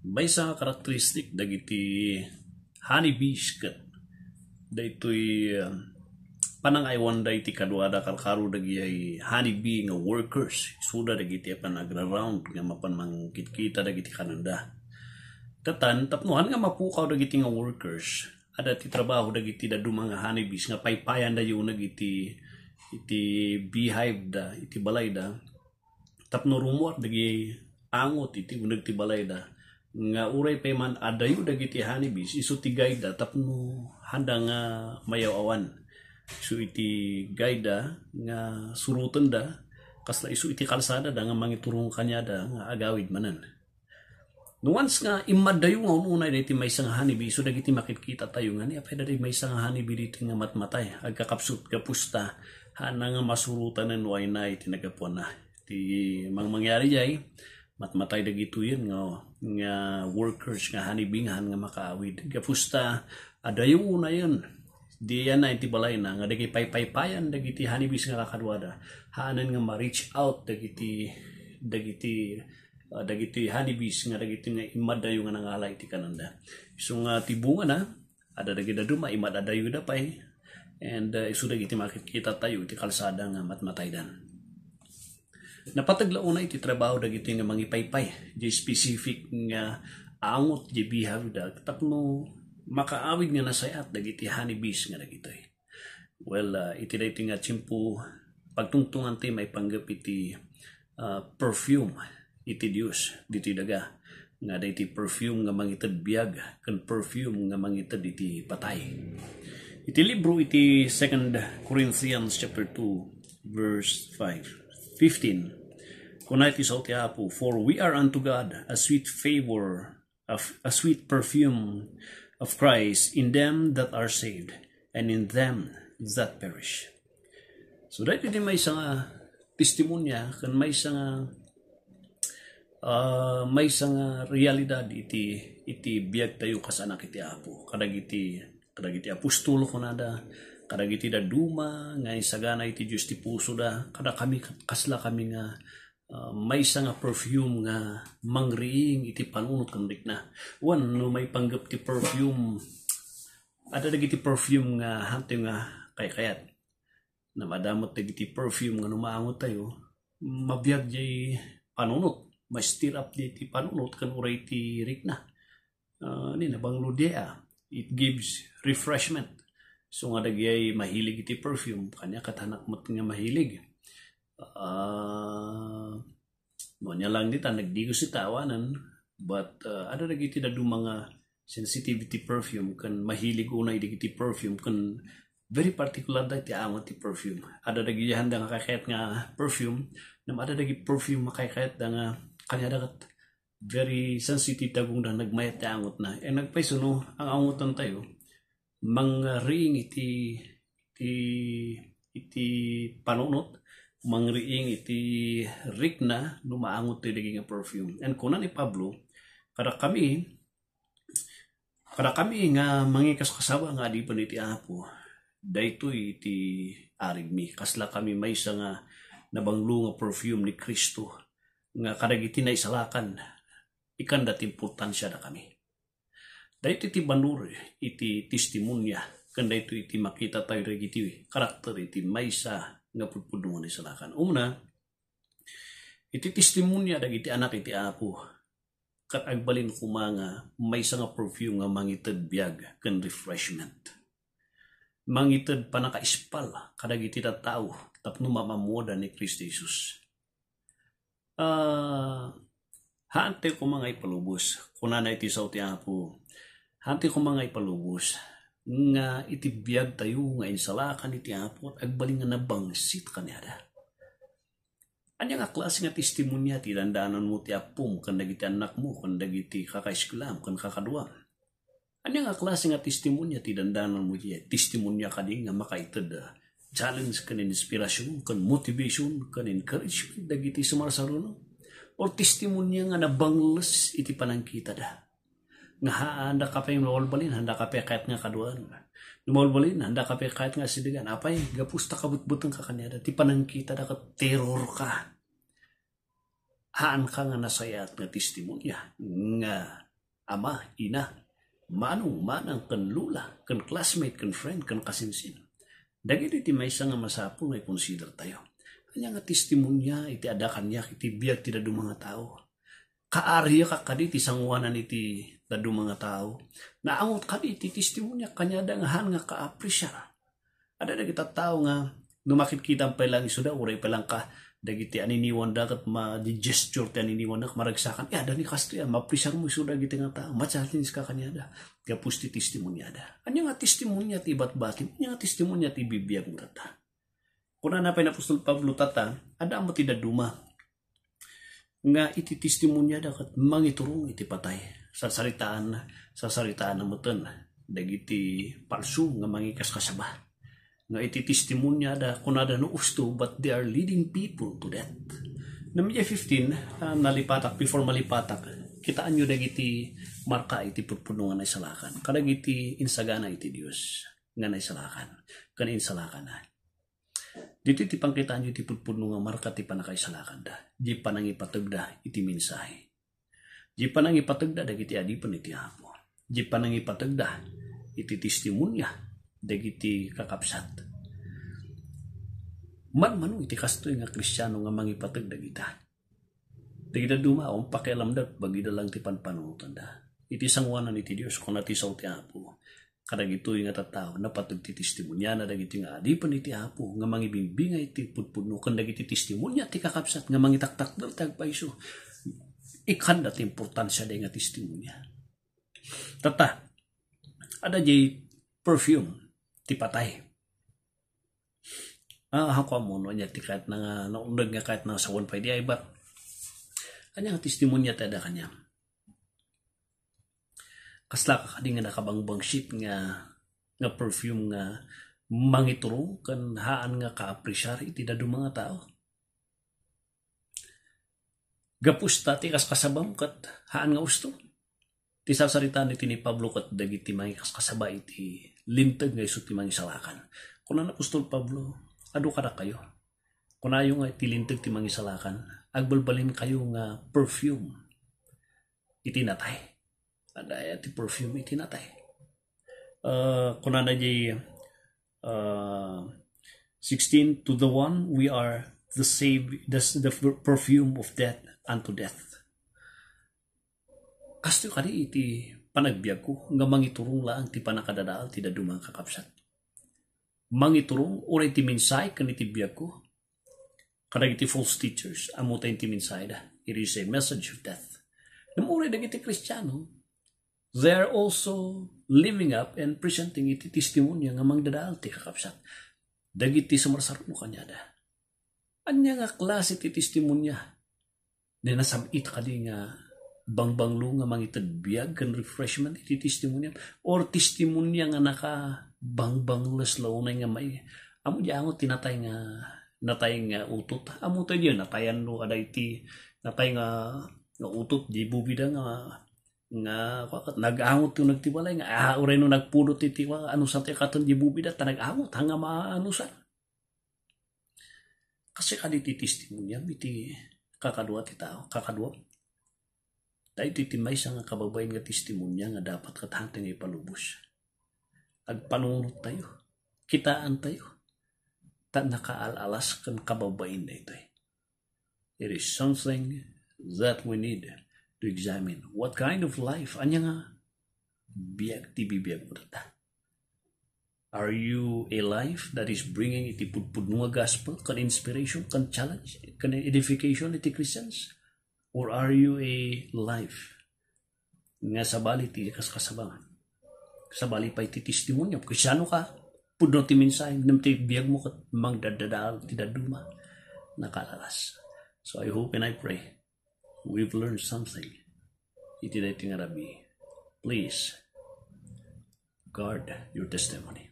may sa karakteristik dagiti honeybees kat daytoy panang um, panangaywan day ti kaduada kalkaro dagiti honeybee nga workers suda dagiti apan nagra-round nga mapan mangkitkita dagiti kananda katan tapnuhan nga mapukaw dagiti nga workers ada ti trabaho dagiti dadu mga honeybees nga paypayan dayo nagiti iti beehive da iti balay da tapno rumuat dagiti angot iti unag ti balay da nga uray pay man adayo dagiti honeybees isu ti guide tapno handa nga mayawawan isu iti gaida nga surutan da kasla isu iti kalsada da nga mangiturong kanya da nga agawid manan no once nga imadayo nga unay diti may isang honeybee isu dagiti makikita tayo nga ni apay dagiti may isang honeybee diti nga matmatay agkakapsut kapusta hana nga masurutan na nuay na iti nagapuan na iti mang mangyari jay matmatay dagito yun nga, nga workers nga hanibingahan nga makaawid gapusta adayo una yun di yan na itibalay na nga dagiti paypaypayan dagiti hanibis nga kakadwada haanan nga ma-reach out dagiti dagiti uh, dagiti hanibis nga dagiti nga imadayo nga nangalay ti kananda so nga tibunga na ada dagiti duma imadadayo da pay and uh, ah, iso dagiti makikita tayo ti kalsada nga matmatay dan Napataglaon na iti trabaho dagiti nga mangipaypay. Di specific nga angot di bihag dag tapno makaawid nga nasayat dagiti honeybees nga dagitoy. Well, uh, iti dayti nga tsimpo pagtungtungan ti may panggap iti uh, perfume iti Dios diti daga nga dayti perfume nga mangitad biyag kan perfume nga mangited iti patay iti libro iti 2 Corinthians chapter 2 verse 5 15. Unite yourself, Tiapu, for we are unto God a sweet favor, of, a sweet perfume of Christ in them that are saved, and in them that perish. So, dahil din may isang ah, testimonya, kan may isang uh, may isang realidad iti iti biyag tayo kasanak iti apo kadag iti kadag iti apostolo kunada karagi ti da duma nga isaganay iti Diyos ti puso da kada kami kasla kami nga uh, may isa nga perfume nga mangriing iti panunot kandik na wan no may panggap ti perfume ada dagiti perfume nga hantay nga kay kayat na madamot dagiti perfume nga numaangot tayo mabiyag di panunot may stir up di ti panunot kan uray ti rik na uh, ni nabang ludea it gives refreshment So nga dagyay mahilig iti perfume, kanya katanak mo't nga mahilig. Uh, mo niya lang dita, nagdigo si tawanan, but uh, ada dagiti dadu mga sensitivity perfume, kan mahilig una iti perfume, kan very particular da ti amo ti perfume. Ada dagi handa nga kakayat nga perfume, na ada dagi perfume makakayat da nga kanya dagat very sensitive tagong da nagmayat ti angot na. E eh, nagpaisuno ang angotan tayo, mangriing iti iti iti panunot mangriing iti rikna numaangot iti daging perfume and kunan ni Pablo kada kami kada kami nga mangikas kasawa nga di pa iti apo dayto iti arigmi kasla kami may isa nga nabanglo nga perfume ni Kristo nga kadagiti na isalakan ikan dati importansya na kami Daito iti banur iti testimonya kan daito iti makita tayo rin iti karakter iti maysa nga pudpudungan ni salakan. Una, iti testimonya dagiti anak iti apo kat agbalin ko mga maysa nga perfume nga mangited biag kan refreshment. Mangited panakaispal kadagiti na tao tapno mamamoda ni Kristo Jesus. Ah, uh, Haante ko mga ipalubos, kuna na iti sa ti apo, Hanti ko mga ipalubos, nga itibiyag tayo nga insalakan iti Apo at agbaling nga nabangsit kanyada. Anya nga klase nga testimonya ti dandanon mo ti apom kan dagiti anak mo kan dagiti kakaiskulam kan kakaduam. Anya nga klase nga testimonya ti dandanon mo ti testimonya kading nga makaitid ah, challenge kan inspirasyon kan motivation kan encouragement dagiti sumarsaruno or testimonya nga nabangles iti panangkita da. nga anda ka mau yung mawalbalin, handa kaitnya pa kahit nga kaduan. Mawalbalin, handa ka pa kahit nga sidigan. Apay, gapusta kabut butbutang ka kanya. Di panangkita da ka, terror ka. Haan ka nga nasaya at nga testimonya. Nga ama, ina, manong, manang, kan lula, kan classmate, kan friend, kan kasinsin. Dagiti ti may nga masapul nga i-consider tayo. Kanya nga testimonya, itu ada niya, iti ya, biyag tidak da mga tao kaarya kadi ti sanguanan iti dadu mga tao. Naangot kadi iti testimonya kanyadangahan nga kaapresyara. Ada na kita tao nga numakit kita ang pailang da, uray pailang ka, dagiti aniniwan dagat ma di gesture ti aniniwan nih maragsakan. Eh, ya, dani kastriya, mapresyar mo da, giti nga tao. Matsalins ka kanyada. Gapos ti testimonya da. Anya nga testimonya ti batbatin, anya nga testimonya ti bibiyag mo tata. Kuna na pinapustol Pablo tata, ada mo ti duma. nga ititestimonya dakat mangiturong iti patay sa salitaan sa salitaan ng matan dagiti palsu nga mangikas kasaba nga ititestimonya da kunada no usto but they are leading people to death na May 15 uh, ah, nalipatak before malipatak kitaan nyo dagiti marka iti purpunungan na isalakan kadagiti insagana iti Dios nga naisalakan kan insalakan na Dito titipan pangkitaan hanya ti pudpudno nga marka ti panakaisalakan da. Di panang ipatagda iti minsahe. Di panang ipatagda kiti adipan iti hapo. Di panang ipatagda iti testimonya kiti kakapsat. Man manu iti kastoy nga kristyano nga mangipatag Da duma dumaong pakialamdat bagi dalang ti panpanunutan da. Iti sangwanan iti Dios kung natisaw ti hapo. Karag ito yung atataw na patagtitistimonya na dagiti nga adipan iti hapo nga mangibimbinga iti pudpuno kan dagiti testimonya ti kakapsat nga mangitaktak dar tagpaiso. Ikan dati importansya day nga testimonya. Tata, ada jay perfume ti patay. Ah, ako mo no niya ti kahit na nga naundag nga kahit na sa one pa di ay bat. Kanya testimonya tada kanya kasla ka kadi nga nakabangbang ship nga nga perfume nga mangituro kan haan nga ka-apresyar iti dadu mga tao. Gapusta ti kaskasabam kat haan nga usto. Ti sasarita iti ni Pablo kat dagiti may kaskasaba iti lintag nga isu ti mangisalakan. Kung na Apostol Pablo, adu kada kayo. Kung ayo nga iti lintag ti mangisalakan, agbalbalin kayo nga perfume iti natay ada ti perfume iti natay uh, eh, kunana jay uh, eh, 16 to the one we are the save the, the perfume of death unto death kasto kadi iti panagbiag ko nga mangiturong laang ti panakadadaal ti dadumang kakapsat mangiturong uray ti minsay kan iti biag ko kadag iti false teachers amutay ti minsay da it is a message of death namuray dagiti kristyano They are also living up and presenting iti testimonya nga mangdadaal ti kakapsat. Dagiti sumarasarap mo kanya da. Anya nga klase ti testimonya. na nasabit ka di nga bangbanglo nga mangitadbiag kan refreshment iti testimonya or testimonya nga naka bangbanglas launay nga may amo di ango tinatay nga natay nga utot amo tayo natayan no aday ti natay nga nga utot di bubida nga nga wakat nagangot yung nagtibalay nga aure ah, no nagpulot titiwa ano sa te katon di bubida ta nagangot hanga maano sa kasi kadi titis timonya miti kakadua ti tao kakadua tayo titimay sa nga kababayan nga testimonya nga dapat katahatan nga ipalubos agpanurot tayo kitaan tayo ta nakaalalas kan kababayan na ito it eh. is something that we need to examine what kind of life anya nga biak tibi biak berita. Are you a life that is bringing iti put gospel, kan inspiration, kan challenge, kan edification iti Christians? Or are you a life nga sabali ti kasabangan Sabali pa iti testimonya, kisano ka, pudno ti minsay, nam ti biag mo kat dadadal ti daduma, nakalalas. So I hope and I pray We've learned something. Hindi dating Arabi. Please, guard your testimony.